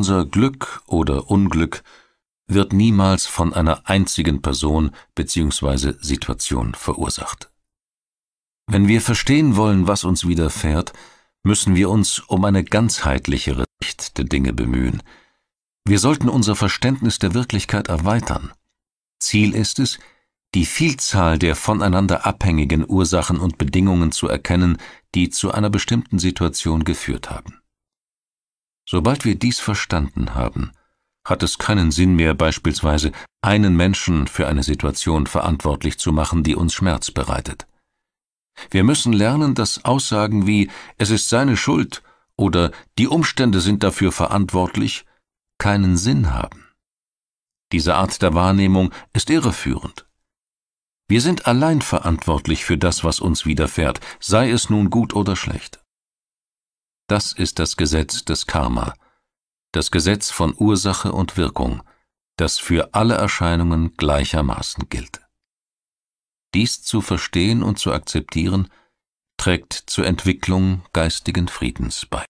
Unser Glück oder Unglück wird niemals von einer einzigen Person bzw. Situation verursacht. Wenn wir verstehen wollen, was uns widerfährt, müssen wir uns um eine ganzheitlichere Sicht der Dinge bemühen. Wir sollten unser Verständnis der Wirklichkeit erweitern. Ziel ist es, die Vielzahl der voneinander abhängigen Ursachen und Bedingungen zu erkennen, die zu einer bestimmten Situation geführt haben. Sobald wir dies verstanden haben, hat es keinen Sinn mehr, beispielsweise einen Menschen für eine Situation verantwortlich zu machen, die uns Schmerz bereitet. Wir müssen lernen, dass Aussagen wie es ist seine Schuld oder die Umstände sind dafür verantwortlich keinen Sinn haben. Diese Art der Wahrnehmung ist irreführend. Wir sind allein verantwortlich für das, was uns widerfährt, sei es nun gut oder schlecht. Das ist das Gesetz des Karma, das Gesetz von Ursache und Wirkung, das für alle Erscheinungen gleichermaßen gilt. Dies zu verstehen und zu akzeptieren, trägt zur Entwicklung geistigen Friedens bei